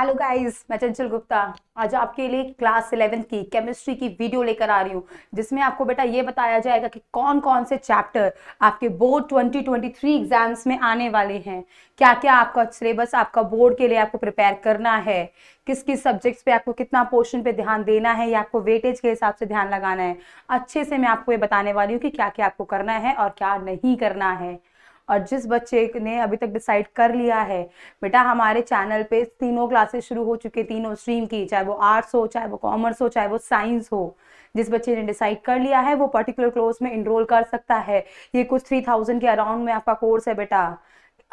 hello guys मैं चंचल गुप्ता आज आपके लिए क्लास इलेवेंथ की केमिस्ट्री की वीडियो लेकर आ रही हूँ जिसमें आपको बेटा ये बताया जाएगा कि कौन कौन से चैप्टर आपके बोर्ड 2023 एग्जाम्स में आने वाले हैं क्या क्या आपका सिलेबस आपका बोर्ड के लिए आपको प्रिपेयर करना है किस किस सब्जेक्ट्स पे आपको कितना पोर्शन पे ध्यान देना है या आपको वेटेज के हिसाब से ध्यान लगाना है अच्छे से मैं आपको ये बताने वाली हूँ कि क्या क्या आपको करना है और क्या नहीं करना है और जिस बच्चे ने अभी तक डिसाइड कर लिया है बेटा हमारे चैनल पे तीनों क्लासेस शुरू हो चुके तीनों स्ट्रीम की चाहे वो आर्ट्स हो चाहे वो कॉमर्स हो चाहे वो साइंस हो जिस बच्चे ने डिसाइड कर लिया है वो पर्टिकुलर क्लोर्स में इनरोल कर सकता है ये कुछ थ्री के अराउंड में आपका कोर्स है बेटा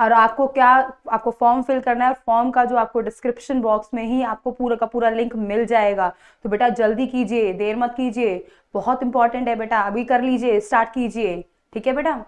और आपको क्या आपको फॉर्म फिल करना है फॉर्म का जो आपको डिस्क्रिप्शन बॉक्स में ही आपको पूरा का पूरा लिंक मिल जाएगा तो बेटा जल्दी कीजिए देर मत कीजिए बहुत इंपॉर्टेंट है बेटा अभी कर लीजिए स्टार्ट कीजिए ठीक है बेटा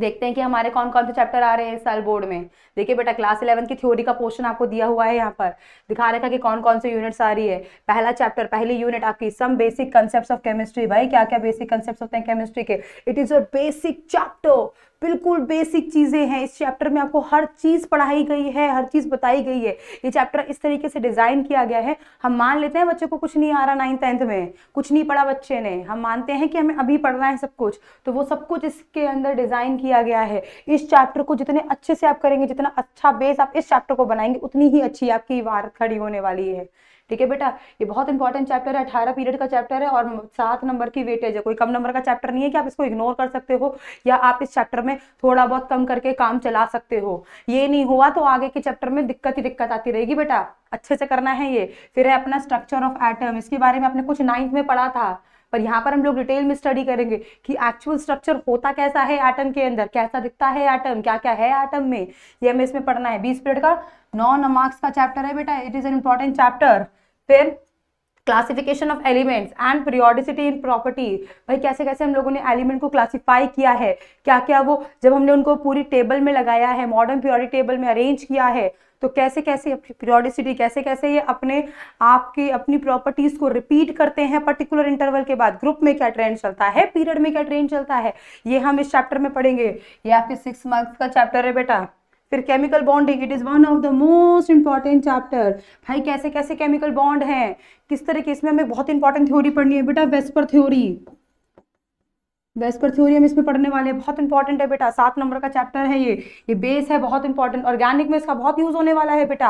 देखते हैं कि हमारे कौन कौन से चैप्टर आ रहे हैं इस साल बोर्ड में देखिए बेटा क्लास इलेवन की थ्योरी का पोर्शन आपको दिया हुआ है यहाँ पर दिखा रखा कि कौन कौन से यूनिट्स आ रही है पहला चैप्टर पहली यूनिट आपकी some basic concept of chemistry भाई क्या क्या बेसिक कंसेप्ट होते हैं केमिस्ट्री के it is your basic chapter बिल्कुल बेसिक चीज़ें हैं इस चैप्टर में आपको हर चीज़ पढ़ाई गई है हर चीज़ बताई गई है ये चैप्टर इस तरीके से डिज़ाइन किया गया है हम मान लेते हैं बच्चों को कुछ नहीं आ रहा नाइन टेंथ में कुछ नहीं पढ़ा बच्चे ने हम मानते हैं कि हमें अभी पढ़ना है सब कुछ तो वो सब कुछ इसके अंदर डिज़ाइन किया गया है इस चैप्टर को जितने अच्छे से आप करेंगे जितना अच्छा बेस आप इस चैप्टर को बनाएंगे उतनी ही अच्छी आपकी वार खड़ी होने वाली है ठीक है बेटा ये बहुत इंपॉर्टेंट चैप्टर है अठारह पीरियड का चैप्टर है और सात नंबर की वेटेज है कोई कम नंबर का चैप्टर नहीं है कि आप इसको इग्नोर कर सकते हो या आप इस चैप्टर में थोड़ा बहुत कम करके काम चला सकते हो ये नहीं हुआ तो आगे के चैप्टर में दिक्कत ही दिक्कत आती रहेगी बेटा अच्छे से करना है ये फिर है अपना स्ट्रक्चर ऑफ एटम इसके बारे में आपने कुछ नाइन्थ में पढ़ा था पर यहाँ पर हम लोग डिटेल में स्टडी करेंगे कि एक्चुअल स्ट्रक्चर होता कैसा है एटम के अंदर कैसा दिखता है एटम क्या क्या है एटम में ये हमें इसमें पढ़ना है बीस पीरियड का नॉन मार्क्स का चैप्टर है बेटा it is an important chapter फिर classification of elements and periodicity in property भाई कैसे कैसे हम लोगों ने एलिमेंट को क्लासिफाई किया है क्या क्या वो जब हमने उनको पूरी टेबल में लगाया है मॉडर्न प्योरिटी टेबल में अरेंज किया है तो कैसे कैसे पीरियोडिसिटी कैसे कैसे ये अपने आपकी अपनी प्रॉपर्टीज़ को रिपीट करते हैं पर्टिकुलर इंटरवल के बाद ग्रुप में क्या ट्रेंड चलता है पीरियड में क्या ट्रेंड चलता है ये हम इस चैप्टर में पढ़ेंगे ये आपके सिक्स मार्क्स का चैप्टर है बेटा फिर chemical bonding it is one of the most important chapter भाई कैसे कैसे केमिकल बॉन्ड हैं किस तरह के इसमें हमें बहुत इंपॉर्टेंट थ्योरी पढ़नी है बेटा वेस्पर थ्योरी वेस्पर थ्योरी हम इसमें पढ़ने वाले हैं बहुत इंपॉर्टेंट है बेटा सात नंबर का चैप्टर है ये ये बेस है बहुत इंपॉर्टेंट ऑर्गेनिक में इसका बहुत यूज होने वाला है बेटा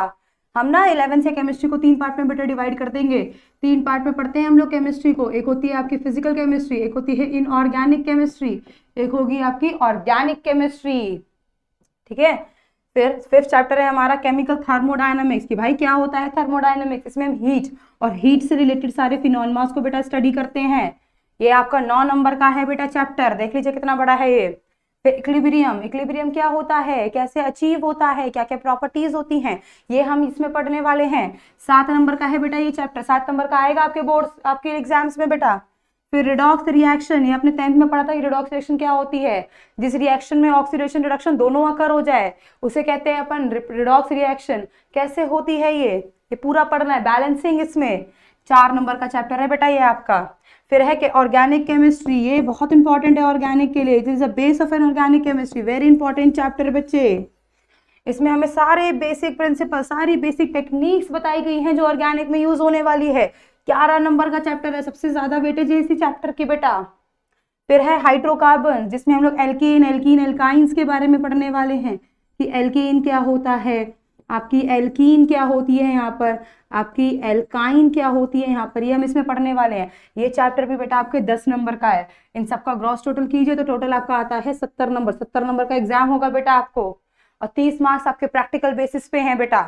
हम ना इलेवन से केमिस्ट्री को तीन पार्ट में बेटा डिवाइड कर देंगे तीन पार्ट में पढ़ते हैं हम लोग केमिस्ट्री को एक होती है आपकी फिजिकल केमिस्ट्री एक होती है इनऑर्गेनिक केमिस्ट्री एक होगी आपकी ऑर्गेनिक केमिस्ट्री ठीक है फिर फिफ्थ चैप्टर है हमारा केमिकल थर्मोडायनामिक्स की भाई क्या होता है थर्मोडायनामिक्स इसमें हम हीट और हीट से रिलेटेड सारे फिनोलमास को बेटा स्टडी करते हैं ये आपका नौ नंबर का है बेटा चैप्टर देख लीजिए कितना बड़ा है ये फिर इक्लिब्रियम इक्लिब्रियम क्या होता है कैसे अचीव होता है क्या क्या प्रॉपर्टीज होती हैं ये हम इसमें पढ़ने वाले हैं सात नंबर का है बेटा ये चैप्टर सात नंबर का आएगा आपके बोर्ड आपके एग्जाम्स में बेटा फिर रिडॉक्स रिएक्शन ये अपने टेंथ में पढ़ा था कि रिडॉक्स रिएक्शन क्या होती है जिस रिएक्शन में ऑक्सीडेशन रिडक्शन दोनों अकर हो जाए उसे कहते हैं अपन रिडॉक्स रिएक्शन कैसे होती है ये ये पूरा पढ़ना है बैलेंसिंग इसमें चार नंबर का चैप्टर है बेटा ये आपका फिर है कि ऑर्गेनिक केमिस्ट्री ये बहुत इंपॉर्टेंट है ऑर्गेनिक के लिए it is the base of an organic chemistry very important chapter बच्चे इसमें हमें सारे बेसिक प्रिंसिपल सारी बेसिक टेक्निक्स बताई गई हैं जो ऑर्गेनिक में यूज होने वाली है ग्यारह नंबर का चैप्टर है सबसे ज्यादा वेटेज है इसी चैप्टर की बेटा फिर है हाइड्रोकार्बन जिसमें हम लोग एल्किन एल्किन एल्काइंस के बारे में पढ़ने वाले हैं कि एल्किन क्या होता है आपकी एल्कीन क्या होती है यहाँ पर आपकी एल्काइन क्या होती है यहाँ पर ये यह हम इसमें पढ़ने वाले हैं ये चैप्टर भी बेटा आपके दस नंबर का है इन सबका ग्रॉस टोटल कीजिए तो टोटल आपका आता है सत्तर नंबर सत्तर नंबर का एग्जाम होगा बेटा आपको और तीस मार्क्स आपके प्रैक्टिकल बेसिस पे हैं बेटा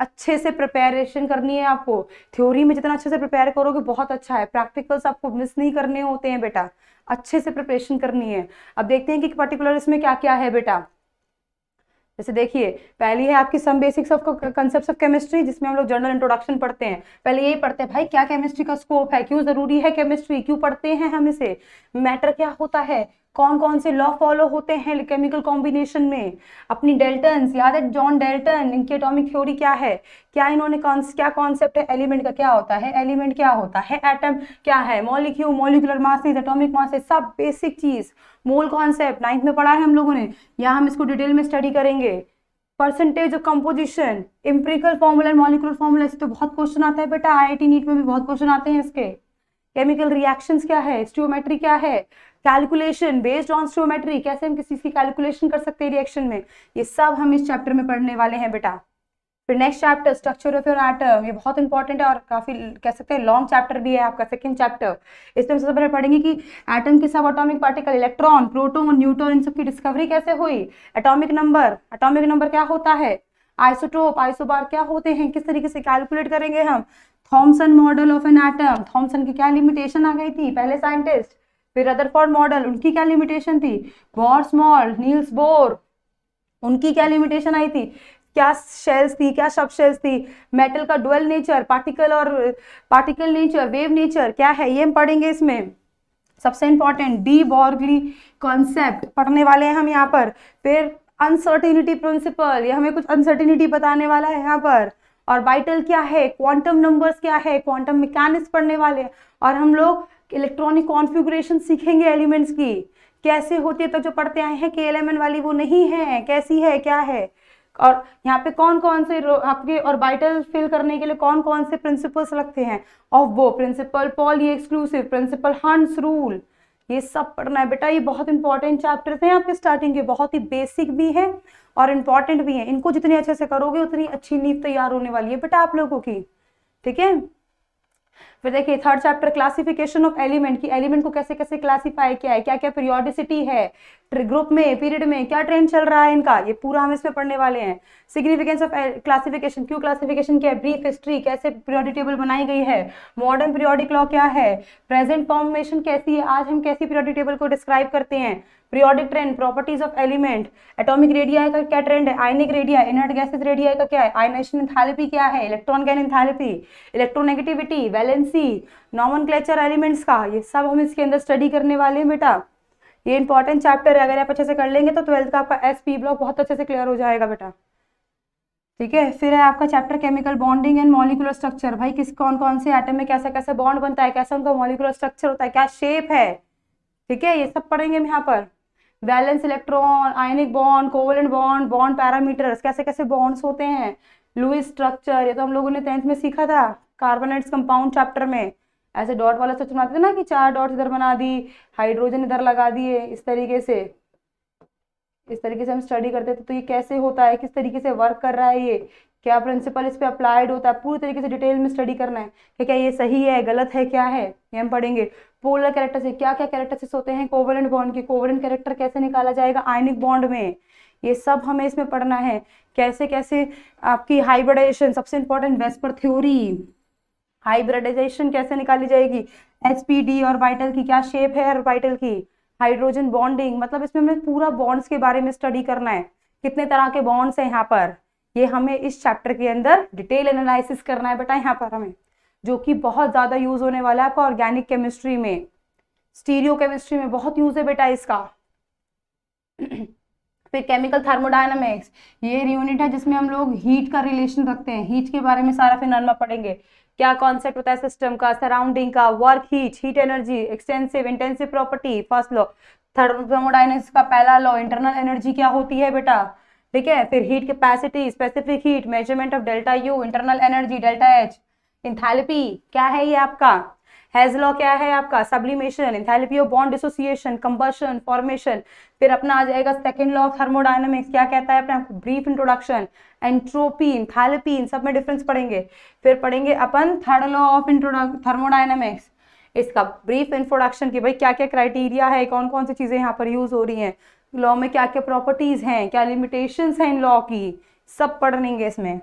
अच्छे से प्रिपेरेशन करनी है आपको थ्योरी में जितना अच्छे से प्रिपेयर करोगे बहुत अच्छा है प्रैक्टिकल्स आपको मिस नहीं करने होते हैं बेटा अच्छे से प्रिपरेशन करनी है अब देखते हैं कि पर्टिकुलर इसमें क्या क्या है बेटा जैसे देखिए पहली है आपकी some basics of concept of chemistry जिसमें हम लोग जनरल इंट्रोडक्शन पढ़ते हैं पहले यही पढ़ते हैं भाई क्या केमिस्ट्री का स्कोप है क्यों जरूरी है केमिस्ट्री क्यों पढ़ते हैं हम इसे मैटर क्या होता है कौन कौन से लॉ फॉलो होते हैं केमिकल कॉम्बिनेशन में अपनी डेल्टन याद है जॉन डेल्टन इनकी एटॉमिक थ्योरी क्या है क्या इन्होंने क्या कॉन्सेप्ट है एलिमेंट का क्या होता है एलिमेंट क्या होता है एटम क्या है molecule molecular masses atomic masses सब बेसिक चीज मोल कॉन्सेप्ट नाइन्थ में पढ़ा है हम लोगों ने यहाँ हम इसको डिटेल में स्टडी करेंगे percentage of composition empirical formula and molecular formula इससे तो बहुत क्वेश्चन आता है बेटा आई नीट में भी बहुत क्वेश्चन आते हैं इसके केमिकल रिएक्शन क्या है स्टियोमेट्री क्या है कैलकुलेशन बेस्ड ऑन स्टोमेट्री कैसे हम किसी की कैलकुलेशन कर सकते हैं रिएक्शन में ये सब हम इस चैप्टर में पढ़ने वाले हैं बेटा फिर next chapter structure of your atom ये बहुत इंपॉर्टेंट है और काफी कह सकते हैं लॉन्ग चैप्टर भी है आपका सेकंड चैप्टर इसमें हम सबसे पहले पढ़ेंगे कि एटम के सब atomic particle electron proton neutron इन सबकी डिस्कवरी कैसे हुई एटॉमिक नंबर एटॉमिक नंबर क्या होता है आइसोटोप आइसोबार क्या होते हैं किस तरीके से कैलकुलेट करेंगे हम Thomson model of an atom Thomson की क्या लिमिटेशन आ गई थी पहले साइंटिस्ट फिर रदरफोर्ड मॉडल उनकी क्या लिमिटेशन थी बॉर्स मॉल नील्स बोर उनकी क्या लिमिटेशन आई थी क्या शेल्स थी क्या सब शेल्स थी मेटल का डुअल नेचर पार्टिकल और पार्टिकल नेचर वेव नेचर क्या है ये हम पढ़ेंगे इसमें सबसे इंपॉर्टेंट डी बॉर्गली कॉन्सेप्ट पढ़ने वाले हैं हम यहाँ पर फिर अनसर्टिनिटी प्रिंसिपल ये हमें कुछ अनसर्टिनिटी बताने वाला है यहाँ पर ऑर्बिटल क्या है क्वांटम नंबर्स क्या है क्वांटम मैकेनिक्स पढ़ने वाले हैं और हम लोग इलेक्ट्रॉनिक कॉन्फ़िगरेशन सीखेंगे एलिमेंट्स की कैसे होती है तो जो पढ़ते आए हैं के एलिमेंट वाली वो नहीं है कैसी है क्या है और यहाँ पे कौन कौन से आपके ऑर्बिटल फिल करने के लिए कौन कौन से प्रिंसिपल्स लगते हैं ऑफ वो principle Pauli exclusive principle Hund's rule ये सब पढ़ना है बेटा ये बहुत इंपॉर्टेंट चैप्टर्स हैं आपके स्टार्टिंग के बहुत ही बेसिक भी हैं और इंपॉर्टेंट भी हैं इनको जितने अच्छे से करोगे उतनी अच्छी नींद तैयार होने वाली है बेटा आप लोगों की ठीक है फिर देखिए third chapter classification of element की एलिमेंट को कैसे कैसे क्लासिफाई किया है क्या क्या पीरियोडिसिटी है ग्रुप में पीरियड में क्या ट्रेंड चल रहा है इनका ये पूरा हम इसमें पढ़ने वाले हैं सिग्निफिकेंस ऑफ क्लासिफिकेशन क्यों क्लासिफिकेशन क्या है ब्रीफ हिस्ट्री कैसे पीरियोडिक टेबल बनाई गई है मॉडर्न पीरियोडिक लॉ क्या है प्रेजेंट फॉर्मेशन कैसी है आज हम कैसी पीरियोडिक टेबल को डिस्क्राइब करते हैं periodic trend properties of element atomic radii का क्या ट्रेंड है ionic radii inert gases radii का क्या है आयनेशन इंथैलेपी क्या है electron gain enthalpy electronegativity valency nomenclature elements का ये सब हम इसके अंदर स्टडी करने वाले हैं बेटा ये इंपॉर्टेंट चैप्टर है अगर आप अच्छे से कर लेंगे तो ट्वेल्थ का आपका एस पी ब्लॉक बहुत अच्छे से क्लियर हो जाएगा बेटा ठीक है फिर है आपका chapter chemical bonding and molecular structure भाई किस कौन कौन से आइटम में कैसा कैसा बॉन्ड बनता है कैसा उनका मॉलिकुलर स्ट्रक्चर होता है क्या शेप है ठीक है ये सब पढ़ेंगे हम यहाँ पर valence electron ionic bond covalent bond bond parameters कैसे कैसे बॉन्ड्स होते हैं लुइस स्ट्रक्चर ये तो हम लोगों ने टेंथ में सीखा था कार्बोनेट्स कंपाउंड चैप्टर में ऐसे डॉट वाला स्ट्रक्चर बनाते थे ना कि चार डॉट इधर बना दी हाइड्रोजन इधर लगा दिए इस तरीके से इस तरीके से हम स्टडी करते थे तो ये कैसे होता है किस तरीके से वर्क कर रहा है ये क्या प्रिंसिपल इस पर अप्लाइड होता है पूरी तरीके से डिटेल में स्टडी करना है कि क्या ये सही है गलत है क्या है ये हम पढ़ेंगे पोलर कैरेक्टर से क्या क्या कैरेक्टर्स होते हैं कोवलेंट बॉन्ड के कोवलेंट कैरेक्टर कैसे निकाला जाएगा आयनिक बॉन्ड में ये सब हमें इसमें पढ़ना है कैसे कैसे आपकी हाइब्रिडाइजेशन सबसे इंपॉर्टेंट वेस्पर थ्योरी हाइब्रिडाइजेशन कैसे निकाली जाएगी डी और वाइटल की क्या शेप है और वाइटल की हाइड्रोजन बॉन्डिंग मतलब इसमें हमें पूरा बॉन्ड्स के बारे में स्टडी करना है कितने तरह के बॉन्ड्स हैं यहाँ पर ये हमें इस चैप्टर के अंदर डिटेल एनालिसिस करना है बेटा यहाँ पर हमें जो कि बहुत ज़्यादा यूज़ होने वाला है आपका ऑर्गेनिक केमिस्ट्री में स्टीरियो केमिस्ट्री में बहुत यूज़ है बेटा इसका फिर केमिकल थर्मोडाइनमिक्स ये यूनिट है जिसमें हम लोग हीट का रिलेशन रखते हैं हीट के बारे में सारा फिर नरमा पढ़ेंगे क्या कॉन्सेप्ट होता है सिस्टम का सराउंडिंग का work heat heat energy extensive intensive property first law thermodynamics का पहला लॉ इंटरनल एनर्जी क्या होती है बेटा ठीक है फिर heat capacity specific heat measurement of delta U internal energy delta H enthalpy क्या है ये आपका हैज लॉ क्या है आपका sublimation enthalpy of bond association combustion formation फिर अपना आ जाएगा सेकेंड लॉ ऑफ थर्मोडाइनमिक्स क्या कहता है अपने आपको ब्रीफ इंट्रोडक्शन एंट्रोपी इंथैल्पी इन सब में डिफरेंस पढ़ेंगे फिर पढ़ेंगे अपन third law of introduction thermodynamics इसका ब्रीफ इंट्रोडक्शन की भाई क्या क्या क्राइटेरिया है कौन कौन सी चीज़ें यहाँ पर यूज हो रही हैं लॉ में क्या क्या प्रॉपर्टीज़ हैं क्या लिमिटेशंस हैं इन लॉ की सब पढ़ लेंगे इसमें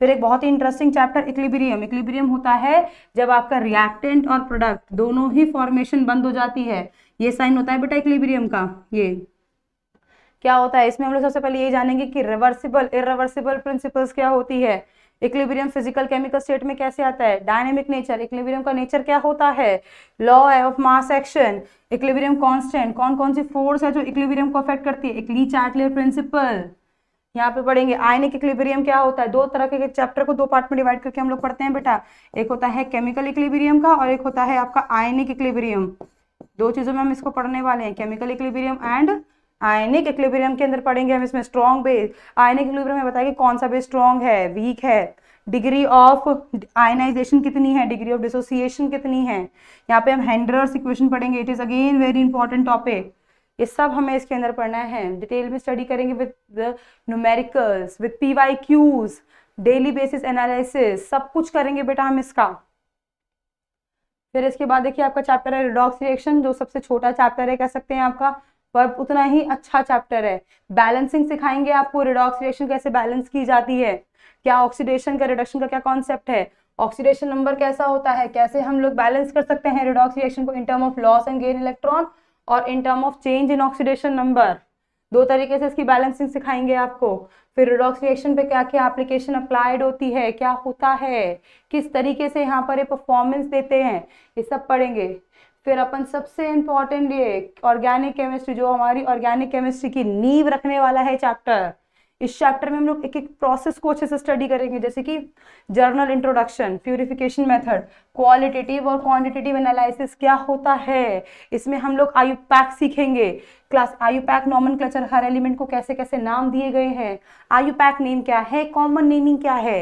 फिर एक बहुत ही इंटरेस्टिंग चैप्टर इक्लिब्रियम इक्लिब्रियम होता है जब आपका रिएक्टेंट और प्रोडक्ट दोनों ही फॉर्मेशन बंद हो जाती है ये साइन होता है बेटा इक्लिब्रियम का ये क्या होता है इसमें हम लोग सबसे पहले ये जानेंगे कि रिवर्सिबल इरिवर्सिबल प्रिंसिपल्स क्या होती है इक्विलिब्रियम फिजिकल केमिकल स्टेट में कैसे आता है डायनेमिक नेचर इक्विलिब्रियम का नेचर क्या होता है law of mass action equilibrium constant कौन कौन सी फोर्स है जो इक्विलिब्रियम को अफेक्ट करती है ली चैटलियर प्रिंसिपल यहाँ पे पढ़ेंगे आयनिक इक्विलिब्रियम क्या होता है दो तरह के चैप्टर को दो पार्ट में डिवाइड करके हम लोग पढ़ते हैं बेटा एक होता है केमिकल इक्विलिब्रियम का और एक होता है आपका आयनिक इक्विलिब्रियम दो चीज़ों में हम इसको पढ़ने वाले हैं chemical equilibrium and ionic equilibrium के अंदर पढ़ेंगे हम इसमें स्ट्रॉन्ग बेस आयनिक इक्लिब्रियम में बताएंगे कौन सा बेस स्ट्रॉन्ग है वीक है डिग्री ऑफ आयनाइजेशन कितनी है डिग्री ऑफ डिसोसिएशन कितनी है यहाँ पे हम हैंडरर्स इक्वेशन पढ़ेंगे it is again very important topic ये सब हमें इसके अंदर पढ़ना है डिटेल में स्टडी करेंगे with numericals with P Y Qs daily basis analysis सब कुछ करेंगे बेटा हम इसका फिर इसके बाद देखिए आपका चैप्टर है रिडॉक्स रिएक्शन जो सबसे छोटा चैप्टर है कह सकते हैं आपका पर उतना ही अच्छा चैप्टर है बैलेंसिंग सिखाएंगे आपको रिएक्शन कैसे बैलेंस की जाती है क्या ऑक्सीडेशन का रिडक्शन का क्या कॉन्सेप्ट है ऑक्सीडेशन नंबर कैसा होता है कैसे हम लोग बैलेंस कर सकते हैं रिडॉक्स रिएक्शन को in term of loss and gain electron और in term of change in oxidation number दो तरीके से इसकी बैलेंसिंग सिखाएंगे आपको फिर रिडॉक्स रिएक्शन पे क्या क्या एप्लीकेशन अप्लाइड होती है क्या होता है किस तरीके से यहाँ पर ये परफॉर्मेंस देते हैं ये सब पढ़ेंगे फिर अपन सबसे इम्पॉर्टेंट ये ऑर्गेनिक केमिस्ट्री जो हमारी ऑर्गेनिक केमिस्ट्री की नींव रखने वाला है चैप्टर इस चैप्टर में हम लोग एक एक प्रोसेस को अच्छे से स्टडी करेंगे जैसे कि general introduction purification method qualitative और क्वांटिटेटिव एनालिसिस क्या होता है इसमें हम लोग आयु पैक सीखेंगे class IUPAC nomenclature हर एलिमेंट को कैसे कैसे नाम दिए गए हैं आयु पैक नेम क्या है कॉमन नेमिंग क्या है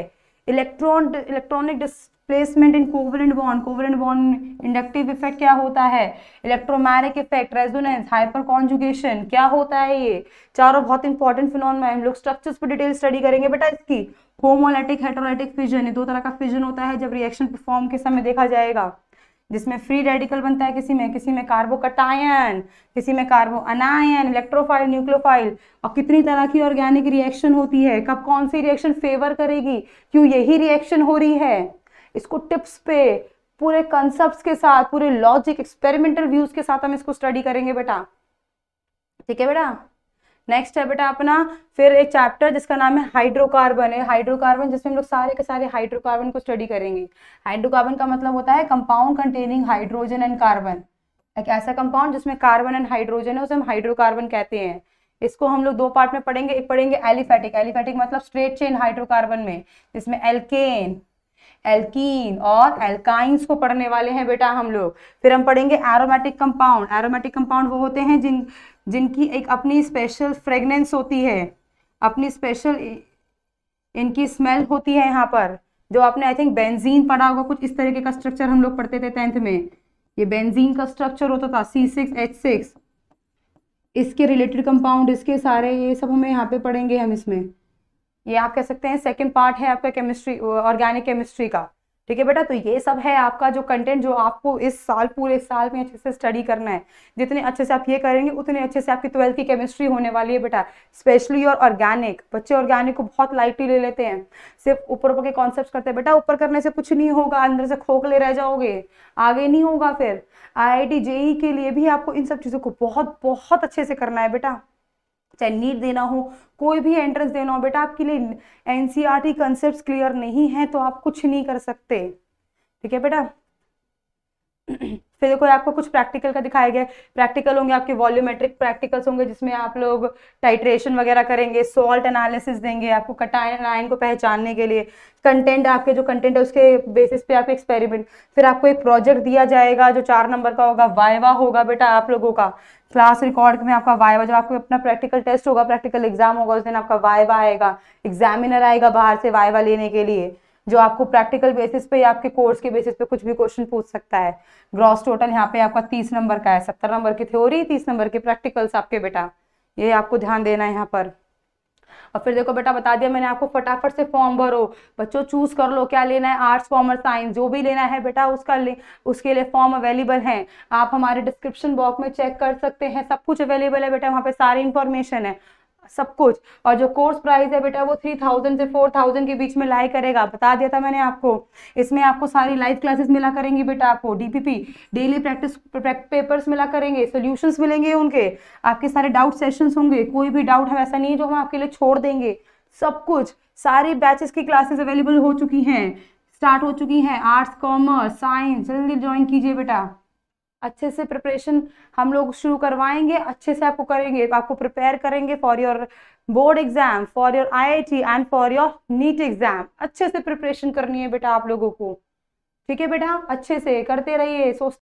electron electronic placement in covalent bond covalent bond inductive effect क्या होता है electromeric effect resonance hyperconjugation क्या होता है ये चारों बहुत इंपॉर्टेंट फिनॉन में हम लोग स्ट्रक्चर्स पर डिटेल स्टडी करेंगे बेटा इसकी होमोलाइटिक हेट्रोलाइटिक फिजन ये दो तरह का फिजन होता है जब रिएक्शन परफॉर्म के समय देखा जाएगा जिसमें फ्री रेडिकल बनता है किसी में किसी में कार्बोकटायन किसी में कार्बो अनायन इलेक्ट्रोफाइल न्यूक्लोफाइल और कितनी तरह की ऑर्गेनिक रिएक्शन होती है कब कौन सी रिएक्शन फेवर करेगी क्यों यही रिएक्शन हो रही है इसको टिप्स पे पूरे कंसेप्ट के साथ पूरे लॉजिक एक्सपेरिमेंटल व्यूज के साथ हम इसको स्टडी करेंगे बेटा ठीक है बेटा नेक्स्ट है बेटा अपना फिर एक चैप्टर जिसका नाम है हाइड्रोकार्बन है हाइड्रोकार्बन जिसमें हम लोग सारे के सारे हाइड्रोकार्बन को स्टडी करेंगे हाइड्रोकार्बन का मतलब होता है compound containing hydrogen and carbon एक ऐसा कंपाउंड जिसमें कार्बन एंड हाइड्रोजन है उसे हम हाइड्रोकार्बन कहते हैं इसको हम लोग दो पार्ट में पढ़ेंगे एक पढ़ेंगे एलिफेटिक एलिफेटिक मतलब स्ट्रेट चेन हाइड्रोकार्बन में जिसमें एल्केन एल्कीन और एल्काइंस को पढ़ने वाले हैं बेटा हम लोग फिर हम पढ़ेंगे एरोमेटिक कंपाउंड एरोमेटिक कंपाउंड वो होते हैं जिन जिनकी एक अपनी स्पेशल फ्रेगनेंस होती है अपनी स्पेशल इनकी स्मेल होती है यहाँ पर जो आपने आई थिंक बेंजीन पढ़ा होगा कुछ इस तरीके का स्ट्रक्चर हम लोग पढ़ते थे टेंथ में ये बेंजीन का स्ट्रक्चर होता था सी सिक्स एच सिक्स इसके रिलेटेड कंपाउंड इसके सारे ये सब हमें यहाँ पे पढ़ेंगे हम इसमें ये आप कह सकते हैं सेकेंड पार्ट है आपका केमिस्ट्री ऑर्गेनिक केमिस्ट्री का ठीक है बेटा तो ये सब है आपका जो कंटेंट जो आपको इस साल पूरे साल में अच्छे से स्टडी करना है जितने अच्छे से आप ये करेंगे उतने अच्छे से आपकी ट्वेल्थ की केमिस्ट्री होने वाली है बेटा स्पेशली और ऑर्गेनिक बच्चे ऑर्गेनिक को बहुत लाइटली ले लेते हैं सिर्फ ऊपर ऊपर के कॉन्सेप्ट करते हैं बेटा ऊपर करने से कुछ नहीं होगा अंदर से खोखले रह जाओगे आगे नहीं होगा फिर आई आई e के लिए भी आपको इन सब चीज़ों को बहुत बहुत अच्छे से करना है बेटा चाहे नीट देना हो कोई भी एंट्रेंस देना हो बेटा आपके लिए एन सी क्लियर नहीं है तो आप कुछ नहीं कर सकते ठीक है बेटा फिर देखो आपको कुछ प्रैक्टिकल का दिखाया गया प्रैक्टिकल होंगे आपके वॉल्यूमेट्रिक प्रैक्टिकल्स होंगे जिसमें आप लोग टाइट्रेशन वगैरह करेंगे सॉल्ट एनालिसिस देंगे आपको कटाइन आयन को पहचानने के लिए कंटेंट आपके जो कंटेंट है उसके बेसिस पे आप एक्सपेरिमेंट फिर आपको एक प्रोजेक्ट दिया जाएगा जो चार नंबर का होगा वाइवा होगा बेटा आप लोगों का क्लास रिकॉर्ड में आपका वाइवा जब आपको अपना प्रैक्टिकल टेस्ट होगा प्रैक्टिकल एग्जाम होगा उस दिन आपका वाइवा आएगा एग्जामिनर आएगा बाहर से वाइवा लेने के लिए जो आपको प्रैक्टिकल बेसिस पे या आपके कोर्स के बेसिस पे कुछ भी क्वेश्चन पूछ सकता है ग्रॉस टोटल यहाँ पे आपका तीस नंबर का है सत्तर नंबर की थ्योरी तीस नंबर के प्रैक्टिकल्स आपके बेटा ये आपको ध्यान देना है यहाँ पर और फिर देखो बेटा बता दिया मैंने आपको फटाफट से फॉर्म भरो बच्चों चूज कर लो क्या लेना है आर्ट्स कॉमर्स साइंस जो भी लेना है बेटा उसका ले उसके लिए फॉर्म अवेलेबल है आप हमारे डिस्क्रिप्शन बॉक्स में चेक कर सकते हैं सब कुछ अवेलेबल है बेटा वहाँ पे सारी इन्फॉर्मेशन है सब कुछ और जो कोर्स प्राइस है बेटा वो थ्री थाउजेंड से फोर थाउजेंड के बीच में लाई करेगा बता दिया था मैंने आपको इसमें आपको सारी लाइव क्लासेस मिला करेंगी बेटा आपको डीपीपी डेली प्रैक्टिस पेपर्स मिला करेंगे सॉल्यूशंस मिलेंगे उनके आपके सारे डाउट सेशंस होंगे कोई भी डाउट हम ऐसा नहीं है जो हम आपके लिए छोड़ देंगे सब कुछ सारे बैचेस की क्लासेस अवेलेबल हो चुकी हैं स्टार्ट हो चुकी हैं आर्ट्स कॉमर्स साइंस जल्दी ज्वाइन कीजिए बेटा अच्छे से प्रिपरेशन हम लोग शुरू करवाएंगे अच्छे से आपको करेंगे आपको प्रिपेयर करेंगे for your board exam for your IIT and for your NEET exam अच्छे से प्रिपरेशन करनी है बेटा आप लोगों को ठीक है बेटा अच्छे से करते रहिए सोच